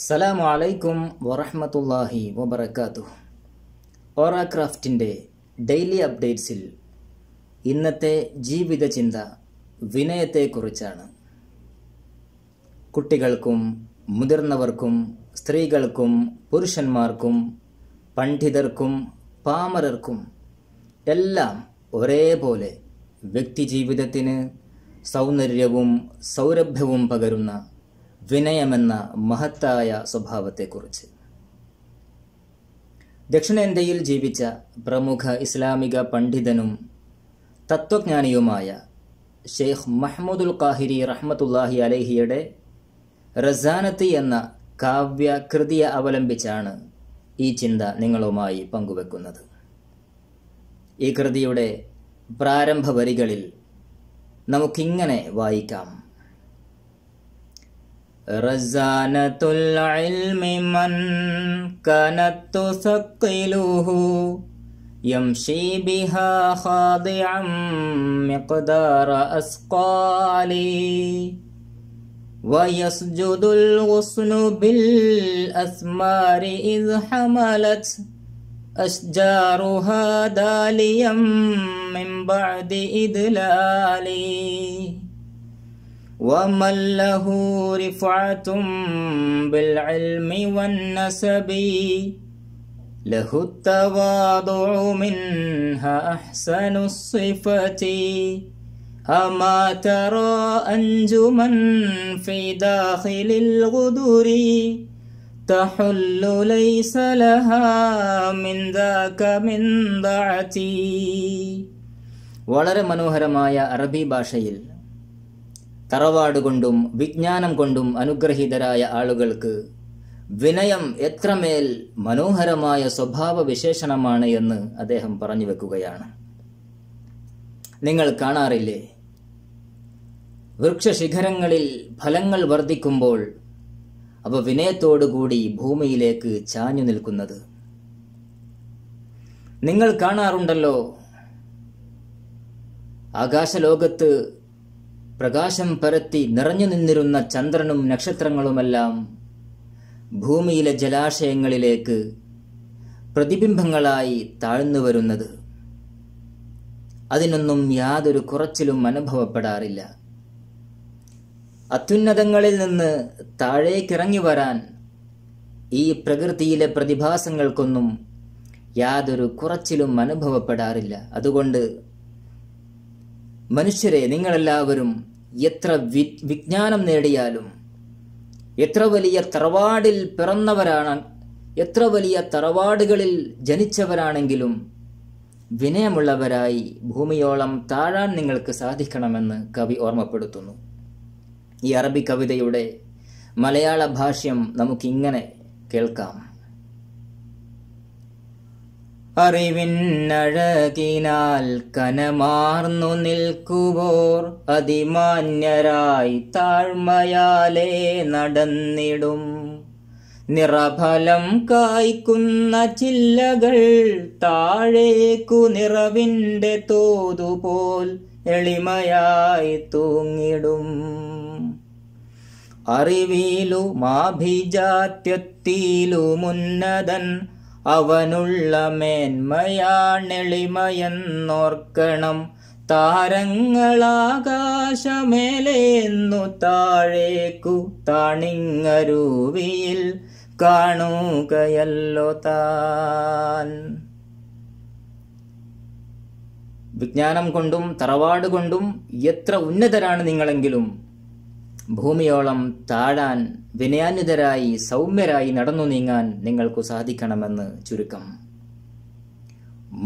അസ്സലാമു അലൈക്കും വറഹമത്തല്ലാഹി വബർക്കാത്തു ഓറാക്രാഫ്റ്റിൻ്റെ ഡെയിലി അപ്ഡേറ്റ്സിൽ ഇന്നത്തെ ജീവിത ചിന്ത വിനയത്തെക്കുറിച്ചാണ് കുട്ടികൾക്കും മുതിർന്നവർക്കും സ്ത്രീകൾക്കും പുരുഷന്മാർക്കും പണ്ഡിതർക്കും പാമരർക്കും എല്ലാം ഒരേപോലെ വ്യക്തി ജീവിതത്തിന് സൗന്ദര്യവും സൗരഭ്യവും പകരുന്ന വിനയമെന്ന മഹത്തായ സ്വഭാവത്തെക്കുറിച്ച് ദക്ഷിണേന്ത്യയിൽ ജീവിച്ച പ്രമുഖ ഇസ്ലാമിക പണ്ഡിതനും തത്വജ്ഞാനിയുമായ ഷെയ്ഖ് മഹ്മൂദുൽ ഖാഹിരി റഹ്മത്തുല്ലാഹി അലഹിയുടെ റസാനത്തി എന്ന കാവ്യ കൃതിയെ അവലംബിച്ചാണ് ഈ ചിന്ത നിങ്ങളുമായി പങ്കുവെക്കുന്നത് ഈ കൃതിയുടെ പ്രാരംഭ വരികളിൽ നമുക്കിങ്ങനെ വായിക്കാം رزانة العلم من كانت تثقله يمشي بها خاضعا مقدار أثقالي ويسجد الغصن بالأثمار إذ حملت أشجارها داليا من بعد إدلالي ومن له رفعة بالعلم والنسب له التواضع منها أحسن الصفة أما ترى أنجما في داخل الغدر تحل ليس لها من ذاك من ضعتي വളരെ മനോഹരമായ അറബി ഭാഷയിൽ കൊണ്ടും വിജ്ഞാനം കൊണ്ടും അനുഗ്രഹീതരായ ആളുകൾക്ക് വിനയം എത്രമേൽ മനോഹരമായ സ്വഭാവ വിശേഷണമാണ് എന്ന് അദ്ദേഹം പറഞ്ഞു വെക്കുകയാണ് നിങ്ങൾ കാണാറില്ലേ വൃക്ഷശിഖരങ്ങളിൽ ഫലങ്ങൾ വർദ്ധിക്കുമ്പോൾ അവ വിനയത്തോടുകൂടി ഭൂമിയിലേക്ക് ചാഞ്ഞു നിൽക്കുന്നത് നിങ്ങൾ കാണാറുണ്ടല്ലോ ആകാശലോകത്ത് പ്രകാശം പരത്തി നിറഞ്ഞു നിന്നിരുന്ന ചന്ദ്രനും നക്ഷത്രങ്ങളുമെല്ലാം ഭൂമിയിലെ ജലാശയങ്ങളിലേക്ക് പ്രതിബിംബങ്ങളായി താഴ്ന്നു വരുന്നത് അതിനൊന്നും യാതൊരു കുറച്ചിലും അനുഭവപ്പെടാറില്ല അത്യുന്നതങ്ങളിൽ നിന്ന് താഴേക്കിറങ്ങി വരാൻ ഈ പ്രകൃതിയിലെ പ്രതിഭാസങ്ങൾക്കൊന്നും യാതൊരു കുറച്ചിലും അനുഭവപ്പെടാറില്ല അതുകൊണ്ട് മനുഷ്യരെ നിങ്ങളെല്ലാവരും എത്ര വി വിജ്ഞാനം നേടിയാലും എത്ര വലിയ തറവാടിൽ പിറന്നവരാണ് എത്ര വലിയ തറവാടുകളിൽ ജനിച്ചവരാണെങ്കിലും വിനയമുള്ളവരായി ഭൂമിയോളം താഴാൻ നിങ്ങൾക്ക് സാധിക്കണമെന്ന് കവി ഓർമ്മപ്പെടുത്തുന്നു ഈ അറബി കവിതയുടെ മലയാള ഭാഷ്യം നമുക്കിങ്ങനെ കേൾക്കാം അറിവിന്നഴകിനാൽ കനമാർന്നു നിൽക്കുവോർ അതിമാന്യരായി താഴ്മയാലേ നടന്നിടും നിറഫലം കായ്ക്കുന്ന ചില്ലകൾ താഴേക്കു നിറവിൻ്റെ തോതുപോൽ എളിമയായി തൂങ്ങിടും അറിവിലുമാഭിജാത്യത്തിലുമുന്നതൻ അവനുള്ള മേന്മയാണെളിമയെന്നോർക്കണം താരങ്ങളാകാശമേലേന്നു താഴേക്കു താണിങ്ങരൂവിയിൽ കാണുകയല്ലോ താൻ വിജ്ഞാനം കൊണ്ടും തറവാട് കൊണ്ടും എത്ര ഉന്നതരാണ് നിങ്ങളെങ്കിലും ഭൂമിയോളം താഴാൻ വിനയാന്വിതരായി സൗമ്യരായി നടന്നു നീങ്ങാൻ നിങ്ങൾക്കു സാധിക്കണമെന്ന് ചുരുക്കം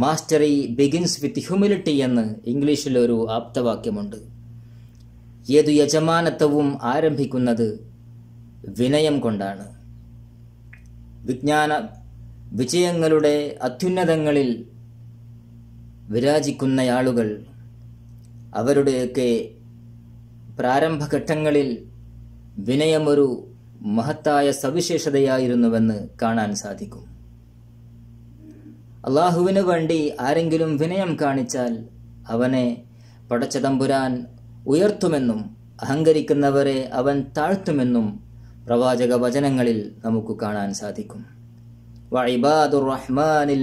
മാസ്റ്ററി ബിഗിൻസ് വിത്ത് ഹ്യൂമിലിറ്റി എന്ന് ഇംഗ്ലീഷിലൊരു ആപ്തവാക്യമുണ്ട് ഏതു യജമാനത്വവും ആരംഭിക്കുന്നത് വിനയം കൊണ്ടാണ് വിജ്ഞാന വിജയങ്ങളുടെ അത്യുന്നതങ്ങളിൽ വിരാജിക്കുന്നയാളുകൾ അവരുടെയൊക്കെ പ്രാരംഭഘട്ടങ്ങളിൽ വിനയമൊരു മഹത്തായ സവിശേഷതയായിരുന്നുവെന്ന് കാണാൻ സാധിക്കും അള്ളാഹുവിനു വേണ്ടി ആരെങ്കിലും വിനയം കാണിച്ചാൽ അവനെ പടച്ചതമ്പുരാൻ ഉയർത്തുമെന്നും അഹങ്കരിക്കുന്നവരെ അവൻ താഴ്ത്തുമെന്നും പ്രവാചക വചനങ്ങളിൽ നമുക്ക് കാണാൻ സാധിക്കും വൈബാദുർ റഹ്മാനിൽ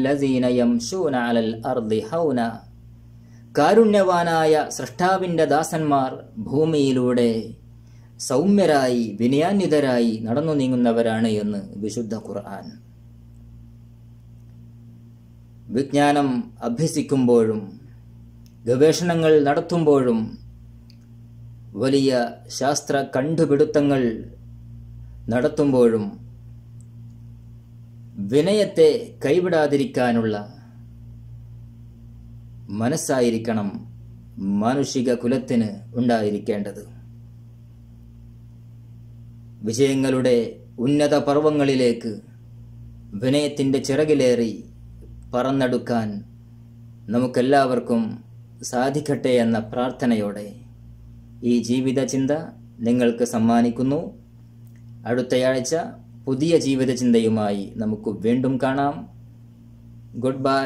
കാരുണ്യവാനായ സൃഷ്ടാവിൻ്റെ ദാസന്മാർ ഭൂമിയിലൂടെ സൗമ്യരായി വിനയാന്വിതരായി നടന്നു നീങ്ങുന്നവരാണ് എന്ന് വിശുദ്ധ ഖുർആൻ വിജ്ഞാനം അഭ്യസിക്കുമ്പോഴും ഗവേഷണങ്ങൾ നടത്തുമ്പോഴും വലിയ ശാസ്ത്ര കണ്ടുപിടുത്തങ്ങൾ നടത്തുമ്പോഴും വിനയത്തെ കൈവിടാതിരിക്കാനുള്ള മനസ്സായിരിക്കണം മാനുഷിക കുലത്തിന് ഉണ്ടായിരിക്കേണ്ടത് വിജയങ്ങളുടെ ഉന്നത പർവങ്ങളിലേക്ക് വിനയത്തിൻ്റെ ചിറകിലേറി പറന്നെടുക്കാൻ നമുക്കെല്ലാവർക്കും സാധിക്കട്ടെ എന്ന പ്രാർത്ഥനയോടെ ഈ ജീവിത ചിന്ത നിങ്ങൾക്ക് സമ്മാനിക്കുന്നു അടുത്തയാഴ്ച പുതിയ ജീവിത ചിന്തയുമായി നമുക്ക് വീണ്ടും കാണാം ഗുഡ് ബൈ